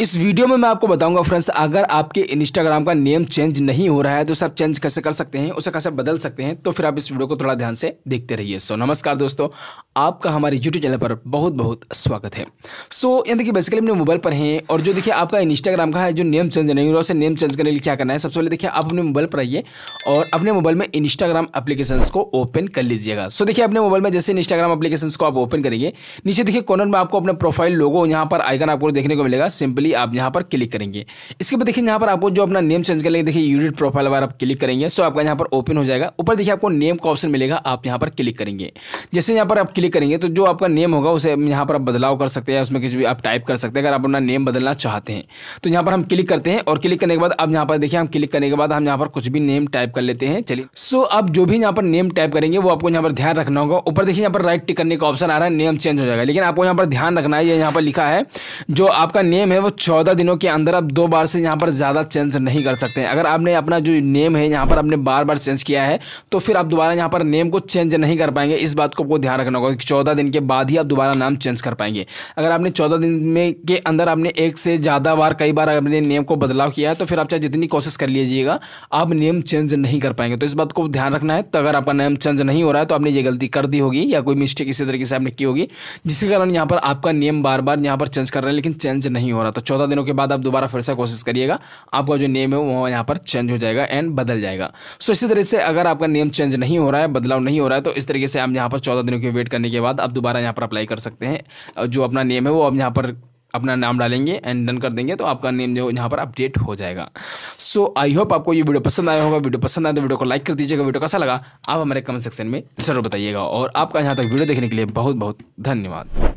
इस वीडियो में मैं आपको बताऊंगा फ्रेंड्स अगर आपके इंस्टाग्राम का नेम चेंज नहीं हो रहा है तो सब चेंज कैसे कर सकते हैं उसे कैसे बदल सकते हैं तो फिर आप इस वीडियो को थोड़ा ध्यान से देखते रहिए सो नमस्कार दोस्तों आपका हमारे यूट्यूब चैनल पर बहुत बहुत स्वागत है सो so, यानी कि बेसिकली अपने मोबाइल पर हैं और जो देखिए आपका इंस्टाग्राम का है जो नेम चेंज नहीं हुआ उसे नेम चेंज करने के लिए क्या करना है सबसे पहले देखिए आप अपने मोबाइल पर आइए और अपने मोबाइल में इंस्टाग्राम एप्लीकेशन को ओपन कर लीजिएगा सो so, देखिए अपने मोबाइल में जैसे इंस्टाग्राम एप्लीकेशन को आप ओपन करेंगे नीचे देखिए कॉर्नर में आपको अपने प्रोफाइल लोगो यहाँ पर आइकन आपको देखने को मिलेगा सिंपली आप यहाँ पर क्लिक करेंगे इसके बाद देखिए यहाँ पर आपको जो अपना नेम चेंज कर लेंगे देखिए यूनिट प्रोफाइल बार आप क्लिक करेंगे सो आपका यहाँ पर ओपन हो जाएगा ऊपर देखिए आपको नेम का ऑप्शन मिलेगा आप यहाँ पर क्लिक करेंगे जैसे यहाँ पर आप क्लिक क्लिक करेंगे तो जो आपका नेम होगा उसे यहाँ पर आप बदलाव कर सकते हैं उसमें किसी भी आप टाइप कर सकते हैं अगर आप अपना नेम बदलना चाहते हैं तो यहाँ पर हम क्लिक करते हैं और क्लिक करने के बाद अब यहाँ पर देखिए हम क्लिक करने के बाद हम यहाँ पर कुछ भी नेम टाइप कर लेते हैं चलिए सो अब जो भी यहाँ पर नेम टाइप करेंगे वो आपको यहाँ पर ध्यान रखना होगा ऊपर देखिए यहाँ पर राइट टिक करने का ऑप्शन आ रहा है नेम चेंज हो जाएगा लेकिन आपको यहाँ पर ध्यान रखना है ये यहाँ पर लिखा है जो आपका नेम है वो चौदह दिनों के अंदर आप दो बार से यहाँ पर ज़्यादा चेंज नहीं कर सकते अगर आपने अपना जो नेम है यहाँ पर आपने बार बार चेंज किया है तो फिर आप दोबारा यहाँ पर नेम को चेंज नहीं कर पाएंगे इस बात को आपको ध्यान रखना होगा चौदह दिन के बाद ही आप दोबारा नाम चेंज कर पाएंगे अगर आपने चौदह दिन में के अंदर आपने एक से ज़्यादा बार कई बार अपने नेम को बदलाव किया है तो फिर आप चाहे जितनी कोशिश कर लीजिएगा आप नेम चेंज नहीं कर पाएंगे तो इस बात को ध्यान रखना है तो अगर आपका नेम चेंज नहीं हो रहा है तो आपने ये गलती कर दी होगी या कोई मिस्टेक इसी तरीके से आपने की होगी जिसके कारण यहाँ पर आपका नेम बार बार यहाँ पर चेंज कर रहे हैं लेकिन चेंज नहीं हो रहा तो चौदह दिनों के बाद आप दोबारा फिर से कोशिश करिएगा आपका जो नेम है वो यहाँ पर चेंज हो जाएगा एंड बदल जाएगा सो इसी तरह से अगर आपका नेम चेंज नहीं हो रहा है बदलाव नहीं हो रहा है तो इस तरीके से आप यहाँ पर चौदह दिनों की वेट करने करने के बाद आप दोबारा यहाँ पर अप्लाई कर सकते हैं जो अपना नेम है वो अब यहाँ पर अपना नाम डालेंगे एंड डन कर देंगे तो आपका नेम जो यहाँ पर अपडेट हो जाएगा सो आई होप आपको ये वीडियो पसंद आया होगा वीडियो पसंद आए तो वीडियो को लाइक कर दीजिएगा वीडियो कैसा लगा आप हमारे कमेंट सेक्शन में ज़रूर बताइएगा और आपका यहाँ तक वीडियो देखने के लिए बहुत बहुत धन्यवाद